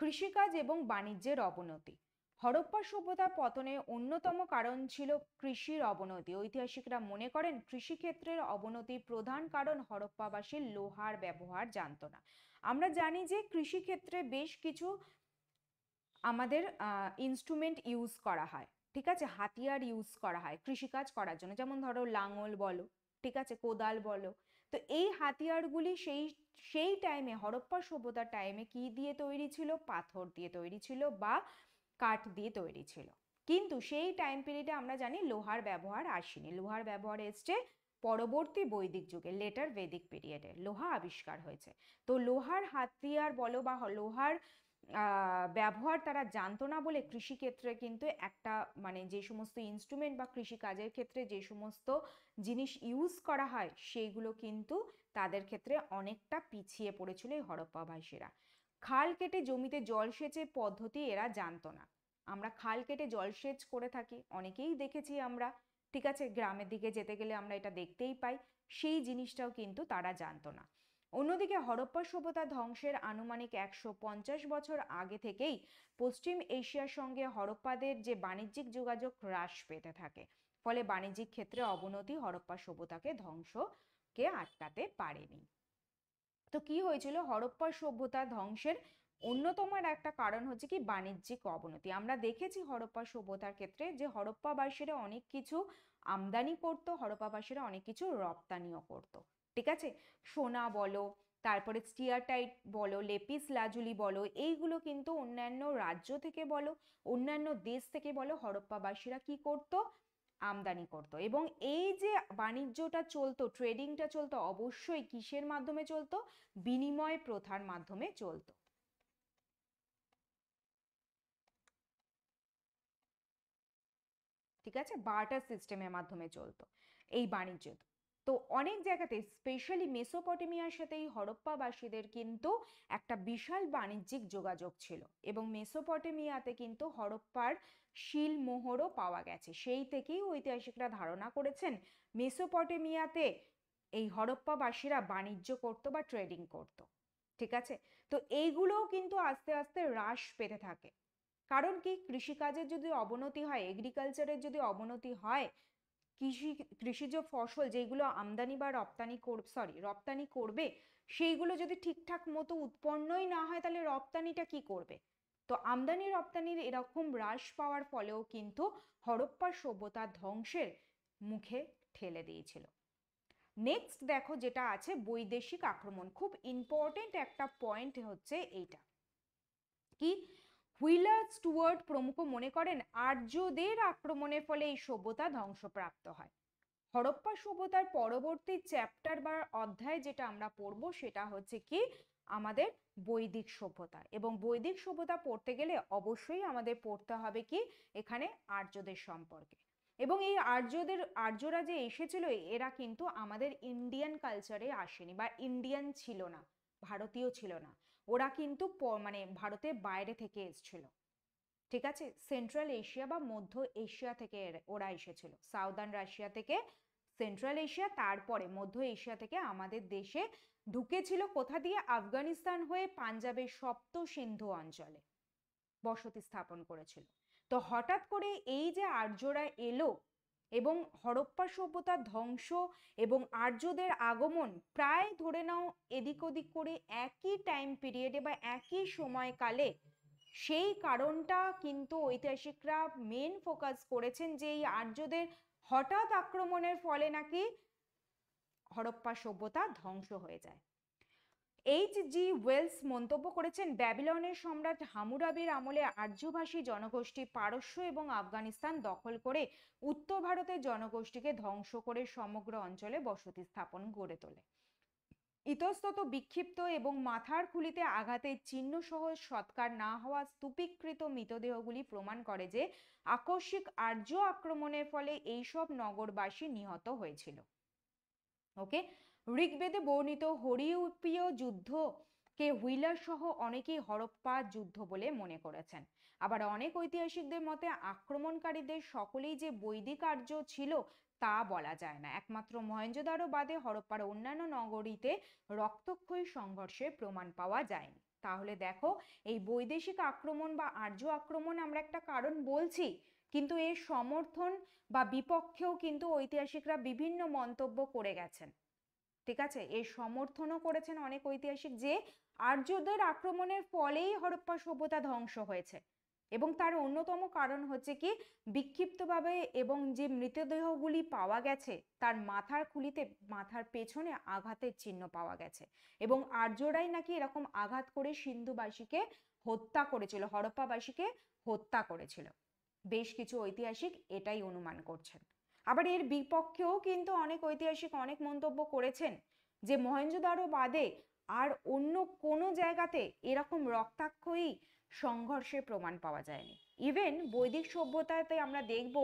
কৃষিকাজ এবং বাণিজ্যের অবনতি হরপ্পা সভ্যতার পতনের অন্যতম কারণ ছিল কৃষির অবনতি ঐতিহাসিকরা মনে করেন কৃষিক্ষেত্রের অবনতি প্রধান কারণ হরপ্পাবাসী লোহার ব্যবহার জানত না আমরা জানি যে কৃষিক্ষেত্রে বেশ কিছু আমাদের ইনস্ট্রুমেন্ট ইউজ করা হয় ঠিক আছে হাতিয়ার ইউজ করা হয় কৃষিকাজ করার জন্য যেমন ধরো লাঙল বলো ঠিক আছে কোদাল বলো তো এই হাতিয়ারগুলি সেই সেই টাইমে হরপ্পা সভ্যতার টাইমে কি দিয়ে তৈরি ছিল পাথর দিয়ে তৈরি ছিল বা কাঠ দিয়ে তৈরি ছিল কিন্তু সেই টাইম পিরিয়ডে আমরা জানি লোহার ব্যবহার আসেনি লোহার ব্যবহার এসছে পরবর্তী বৈদিক যুগে লেটার বৈদিক পিরিয়ডে লোহা আবিষ্কার হয়েছে তো লোহার হাতিয়ার বলো বা লোহার ব্যবহার তারা জানতো না বলে কৃষিক্ষেত্রে কিন্তু একটা মানে যে সমস্ত ইনস্ট্রুমেন্ট বা কৃষিকাজের ক্ষেত্রে যে সমস্ত জিনিস ইউজ করা হয় সেইগুলো কিন্তু তাদের ক্ষেত্রে অনেকটা পিছিয়ে পড়েছিল এই হরপ্পাভাসীরা খাল কেটে জমিতে জলসেচের পদ্ধতি এরা জানতো না আমরা খাল কেটে জলসেচ করে থাকি অনেকেই দেখেছি আমরা ঠিক আছে গ্রামের দিকে যেতে গেলে আমরা এটা দেখতেই পাই সেই জিনিসটাও কিন্তু তারা জানতো না অন্যদিকে হরপ্পা সভ্যতা ধ্বংসের আনুমানিক একশো পঞ্চাশ বছর আগে থেকেই পশ্চিম এশিয়ার সঙ্গে হরপ্পাদের যে বাণিজ্যিক যোগাযোগ হ্রাস পেতে থাকে ফলে বাণিজ্যিক ক্ষেত্রে অবনতি হরপ্পা সভ্যতাকে ধ্বংসকে আটকাতে পারেনি তো কি হয়েছিল হরপ্পা সভ্যতা ধ্বংসের অন্যতম একটা কারণ হচ্ছে কি বাণিজ্যিক অবনতি আমরা দেখেছি হরপ্পা সভ্যতার ক্ষেত্রে যে হরপ্পাবাসীরা অনেক কিছু আমদানি করত হরপ্পাবাসীরা অনেক কিছু রপ্তানিও করত ঠিক আছে সোনা বলো তারপরে স্টিয়ারটাইট বলো লেপিস লাজুলি বলো এইগুলো কিন্তু অন্যান্য রাজ্য থেকে বলো অন্যান্য দেশ থেকে বলো হরপ্পাবাসীরা কি করত আমদানি করত এবং এই যে বাণিজ্যটা চলতো ট্রেডিংটা চলতো অবশ্যই কিসের মাধ্যমে চলতো বিনিময় প্রথার মাধ্যমে চলতো ঠিক আছে বার্টার সিস্টেমের মাধ্যমে চলতো এই বাণিজ্য তো অনেক জায়গাতে স্পেশালি মেসোপটেমিয়ার সাথে এই হরপ্পাবাসীদের কিন্তু একটা বিশাল বাণিজ্যিক যোগাযোগ ছিল এবং মেসোপটেমিয়াতে কিন্তু হরপ্পার শিল মোহরও পাওয়া গেছে সেই থেকেই ঐতিহাসিকরা ধারণা করেছেন মেসোপটেমিয়াতে এই হরপ্পাবাসীরা বাণিজ্য করত বা ট্রেডিং করত ঠিক আছে তো এইগুলোও কিন্তু আস্তে আস্তে হ্রাস পেতে থাকে কারণ কি কৃষিকাজের যদি অবনতি হয় এগ্রিকালচারের যদি অবনতি হয় কৃষি কৃষিজ ফসল যেগুলো আমদানি বা রপ্তানি কর সরি রপ্তানি করবে সেইগুলো যদি ঠিকঠাক মতো উৎপন্নই না হয় তাহলে রপ্তানিটা কি করবে তো আমদানি রপ্তানির এরকম হ্রাস পাওয়ার ফলেও কিন্তু হরপ্পা সভ্যতা ধ্বংসের মুখে ঠেলে দিয়েছিল নেক্সট দেখো যেটা আছে বৈদেশিক আক্রমণ খুব ইম্পর্টেন্ট একটা পয়েন্ট হচ্ছে এইটা কি হুইলার স্টুয়ার্ট প্রমুখ মনে করেন আর্যদের আক্রমণের ফলে এই সভ্যতা ধ্বংসপ্রাপ্ত হয় হরপ্পা সভ্যতার পরবর্তী চ্যাপ্টার বা অধ্যায় যেটা আমরা পড়ব সেটা হচ্ছে কি আমাদের বৈদিক সভ্যতা এবং বৈদিক সভ্যতা পড়তে গেলে অবশ্যই আমাদের পড়তে হবে কি এখানে আর্যদের সম্পর্কে এবং এই আর্যদের আর্যরা যে এসেছিল এরা কিন্তু আমাদের ইন্ডিয়ান কালচারে আসেনি বা ইন্ডিয়ান ছিল না ভারতীয় ছিল না ওরা কিন্তু মানে ভারতে বাইরে থেকে এসছিল ঠিক আছে সেন্ট্রাল এশিয়া বা মধ্য এশিয়া থেকে ওরা এসেছিল সাউদার্ন রাশিয়া থেকে সেন্ট্রাল এশিয়া তারপরে মধ্য এশিয়া থেকে আমাদের দেশে ঢুকেছিল কোথা দিয়ে আফগানিস্তান হয়ে পাঞ্জাবের সপ্ত সিন্ধু অঞ্চলে বসতি স্থাপন করেছিল তো হঠাৎ করে এই যে আর্যরা এলো এবং হরপ্পা সভ্যতার ধ্বংস এবং আর্যদের আগমন প্রায় ধরে নাও এদিক ওদিক করে একই টাইম পিরিয়ডে বা একই সময়কালে সেই কারণটা কিন্তু ঐতিহাসিকরা মেন ফোকাস করেছেন যে এই আর্যদের হঠাৎ আক্রমণের ফলে নাকি হরপ্পা সভ্যতা ধ্বংস হয়ে যায় এইচ জি ওয়েলস মন্তব্য করেছেন ব্যাবিলনের সম্রাট হামুরাবির আমলে আর্যভাষী জনগোষ্ঠী পারস্য এবং আফগানিস্তান দখল করে উত্তর ভারতের জনগোষ্ঠীকে ধ্বংস করে সমগ্র অঞ্চলে বসতি স্থাপন গড়ে তোলে ইতস্তত বিক্ষিপ্ত এবং মাথার খুলিতে আঘাতের চিহ্ন সহ সৎকার না হওয়া স্তূপীকৃত মৃতদেহগুলি প্রমাণ করে যে আকস্মিক আর্য আক্রমণের ফলে এইসব নগরবাসী নিহত হয়েছিল ওকে ঋগ্বেদে বর্ণিত হরিউপীয় যুদ্ধ কে হুইলার সহ অনেকেই হরপ্পা যুদ্ধ বলে মনে করেছেন আবার অনেক ঐতিহাসিকদের মতে আক্রমণকারীদের সকলেই যে বৈদিক আর্য ছিল তা বলা যায় না একমাত্র মহেঞ্জোদারো বাদে হরপ্পার অন্যান্য নগরীতে রক্তক্ষয়ী সংঘর্ষের প্রমাণ পাওয়া যায়নি তাহলে দেখো এই বৈদেশিক আক্রমণ বা আর্য আক্রমণ আমরা একটা কারণ বলছি কিন্তু এর সমর্থন বা বিপক্ষেও কিন্তু ঐতিহাসিকরা বিভিন্ন মন্তব্য করে গেছেন ঠিক আছে এর সমর্থনও করেছেন অনেক ঐতিহাসিক যে আর্যদের আক্রমণের ফলেই হরপ্পা সভ্যতা ধ্বংস হয়েছে এবং তার অন্যতম কারণ হচ্ছে কি বিক্ষিপ্তভাবে এবং যে মৃতদেহগুলি পাওয়া গেছে তার মাথার খুলিতে মাথার পেছনে আঘাতের চিহ্ন পাওয়া গেছে এবং আর্যরাই নাকি এরকম আঘাত করে সিন্ধুবাসীকে হত্যা করেছিল হরপ্পাবাসীকে হত্যা করেছিল বেশ কিছু ঐতিহাসিক এটাই অনুমান করছেন আবার এর বিপক্ষেও কিন্তু অনেক ঐতিহাসিক অনেক মন্তব্য করেছেন যে মহেঞ্জোদারো বাদে আর অন্য কোনো জায়গাতে এরকম রক্তাক্ষয়ী সংঘর্ষের প্রমাণ পাওয়া যায়নি ইভেন বৈদিক সভ্যতাতে আমরা দেখব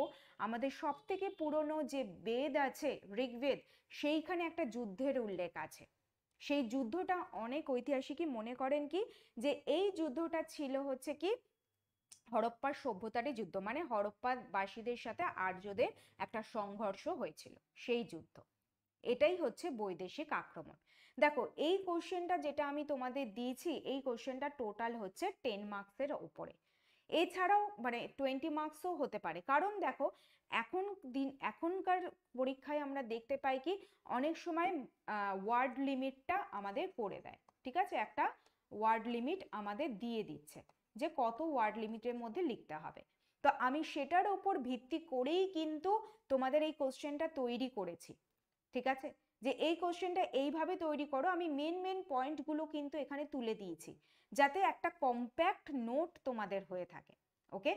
আমাদের সব থেকে পুরনো যে বেদ আছে ঋগ্বেদ সেইখানে একটা যুদ্ধের উল্লেখ আছে সেই যুদ্ধটা অনেক ঐতিহাসিকই মনে করেন কি যে এই যুদ্ধটা ছিল হচ্ছে কি হরপ্পার সভ্যতারই যুদ্ধ মানে হরপ্পাবাসীদের সাথে আর্যদের একটা সংঘর্ষ হয়েছিল সেই যুদ্ধ এটাই হচ্ছে বৈদেশিক আক্রমণ দেখো এই কোশ্চেনটা যেটা আমি তোমাদের দিয়েছি এই কোশ্চেনটা টোটাল হচ্ছে টেন মার্কসের ওপরে এছাড়াও মানে টোয়েন্টি মার্কসও হতে পারে কারণ দেখো এখন দিন এখনকার পরীক্ষায় আমরা দেখতে পাই কি অনেক সময় ওয়ার্ড লিমিটটা আমাদের করে দেয় ঠিক আছে একটা ওয়ার্ড লিমিট আমাদের দিয়ে দিচ্ছে যে কত ওয়ার্ড লিমিটের মধ্যে লিখতে হবে তো আমি সেটার ওপর ভিত্তি করেই কিন্তু তোমাদের এই কোশ্চেনটা তৈরি করেছি ঠিক আছে যে এই কোশ্চেনটা এইভাবে তৈরি করো আমি মেন মেন পয়েন্টগুলো কিন্তু এখানে তুলে দিয়েছি যাতে একটা কম্প্যাক্ট নোট তোমাদের হয়ে থাকে ওকে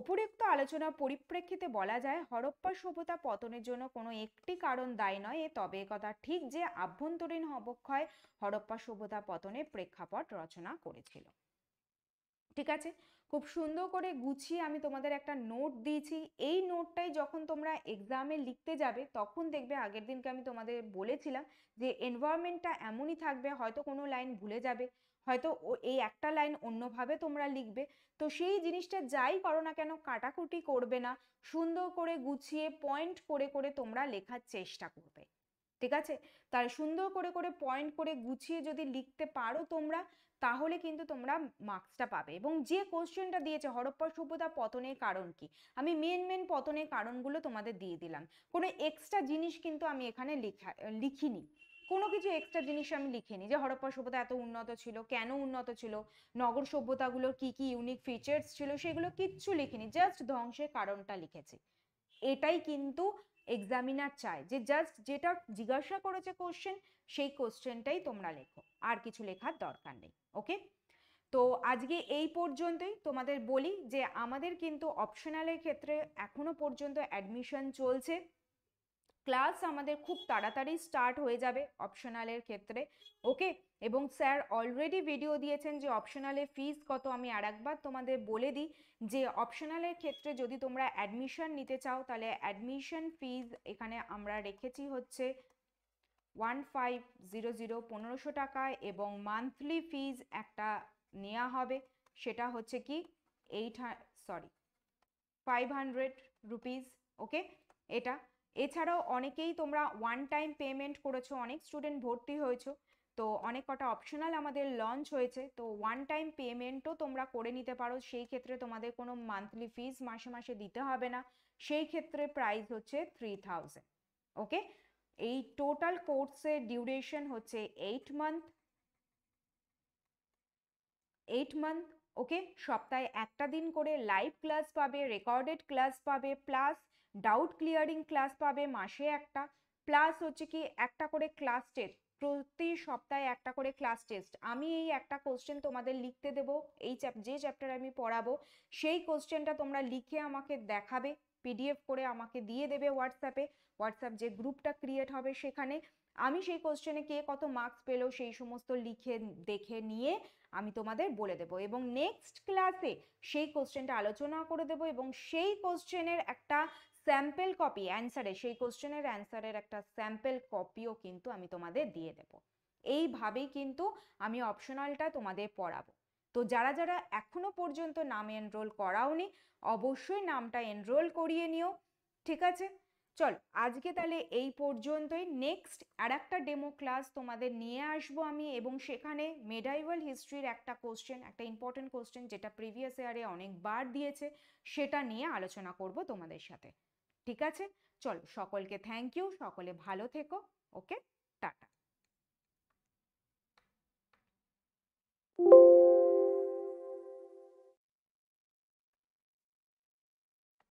উপরুক্ত আলোচনার পরিপ্রেক্ষিতে বলা যায় হরপ্পা সভ্যতা পতনের জন্য কোনো একটি কারণ দায়ী নয় তবে কথা ঠিক যে আভ্যন্তরীণ অবক্ষয় হরপ্পা সভ্যতা পতনের প্রেক্ষাপট রচনা করেছিল ঠিক আছে খুব সুন্দর করে গুছিয়ে আমি তোমাদের একটা নোট দিয়েছি এই নোটটাই যখন তোমরা এক্সামে লিখতে যাবে তখন দেখবে আগের দিনকে আমি তোমাদের বলেছিলাম যে এনভায়রনমেন্টটা এমনই থাকবে হয়তো কোনো লাইন ভুলে যাবে হয়তো এই একটা লাইন অন্যভাবে তোমরা লিখবে তো সেই জিনিসটা যাই করো না কেন কাটাকুটি করবে না সুন্দর করে গুছিয়ে পয়েন্ট করে করে তোমরা লেখার চেষ্টা করবে ঠিক আছে তার সুন্দর করে করে পয়েন্ট করে গুছিয়ে যদি লিখতে পারো তোমরা তাহলে কিন্তু তোমরা মার্কসটা পাবে এবং যে কোশ্চেনটা দিয়েছে হরপ্পা সভ্যতা পতনের কারণ কি আমি মেন মেন পতনের কারণগুলো তোমাদের দিয়ে দিলাম কোনো এক্সট্রা জিনিস কিন্তু আমি এখানে লিখা লিখিনি কোনো কিছু এক্সট্রা জিনিস আমি লিখিনি যে হরপ্পা সভ্যতা এত উন্নত ছিল কেন উন্নত ছিল নগর সভ্যতাগুলোর কি কি ইউনিক ফিচার্স ছিল সেগুলো কিচ্ছু লিখিনি জাস্ট ধ্বংসের কারণটা লিখেছি এটাই কিন্তু এক্সামিনার চায় যে জাস্ট যেটা জিজ্ঞাসা করেছে কোশ্চেন সেই কোশ্চেনটাই তোমরা লেখো আর কিছু লেখার দরকার নেই ওকে তো আজকে এই পর্যন্তই তোমাদের বলি যে আমাদের কিন্তু অপশনালের ক্ষেত্রে এখনও পর্যন্ত অ্যাডমিশন চলছে ক্লাস আমাদের খুব তাড়াতাড়ি স্টার্ট হয়ে যাবে অপশনালের ক্ষেত্রে ওকে এবং স্যার অলরেডি ভিডিও দিয়েছেন যে অপশনালের ফিজ কত আমি আর একবার তোমাদের বলে দিই যে অপশনালের ক্ষেত্রে যদি তোমরা অ্যাডমিশন নিতে চাও তাহলে অ্যাডমিশন ফিজ এখানে আমরা রেখেছি হচ্ছে ওয়ান ফাইভ জিরো জিরো পনেরোশো টাকায় এবং মান্থলি ফিজ একটা নেওয়া হবে সেটা হচ্ছে কি eight sorry five hundred rupees okay এটা এছাড়াও অনেকেই তোমরা ওয়ান টাইম পেমেন্ট করেছো অনেক স্টুডেন্ট ভর্তি হয়েছো তো অনেক কটা অপশনাল আমাদের লঞ্চ হয়েছে তো ওয়ান টাইম পেমেন্টও তোমরা করে নিতে পারো সেই ক্ষেত্রে তোমাদের কোনো মান্থলি ফিজ মাসে মাসে দিতে হবে না সেই ক্ষেত্রে প্রাইস হচ্ছে থ্রি থাউজেন্ড ওকে এই টোটাল কোর্সের ডিউরেশন হচ্ছে eight month eight month okay সপ্তাহে একটা দিন করে লাইভ ক্লাস পাবে রেকর্ডেড ক্লাস পাবে প্লাস ডাউট ক্লিয়ারিং ক্লাস পাবে মাসে একটা প্লাস হচ্ছে কি একটা করে ক্লাস টেস্ট প্রতি সপ্তাহে একটা করে ক্লাস টেস্ট আমি এই একটা কোশ্চেন তোমাদের লিখতে দেব এই চ্যাপ যে চ্যাপ্টার আমি পড়াবো সেই কোশ্চেনটা তোমরা লিখে আমাকে দেখাবে পিডিএফ করে আমাকে দিয়ে দেবে হোয়াটসঅ্যাপে হোয়াটসঅ্যাপ যে গ্রুপটা ক্রিয়েট হবে সেখানে আমি সেই কোশ্চেনে কে কত মার্কস পেলো সেই সমস্ত লিখে দেখে নিয়ে আমি তোমাদের বলে দেব এবং নেক্সট ক্লাসে সেই কোশ্চেনটা আলোচনা করে দেব এবং সেই কোশ্চেনের একটা স্যাম্পেল কপি অ্যান্সারে সেই কোশ্চেনের অ্যান্সারের একটা স্যাম্পেল কপিও কিন্তু আমি তোমাদের দিয়ে দেব এইভাবেই কিন্তু আমি অপশনালটা তোমাদের পড়াবো তো যারা যারা এখনও পর্যন্ত নাম এনরোল করাওনি অবশ্যই নামটা এনরোল করিয়ে নিও ঠিক আছে চল আজকে তাহলে এই পর্যন্তই নেক্সট আর একটা ডেমো ক্লাস তোমাদের নিয়ে আসব আমি এবং সেখানে মেডাইভাল হিস্ট্রির একটা কোশ্চেন একটা ইম্পর্টেন্ট কোশ্চেন যেটা প্রিভিয়াস ইয়ারে অনেকবার দিয়েছে সেটা নিয়ে আলোচনা করব তোমাদের সাথে ঠিক আছে চল সকলকে থ্যাংক ইউ সকলে ভালো থেকো ওকে টাটা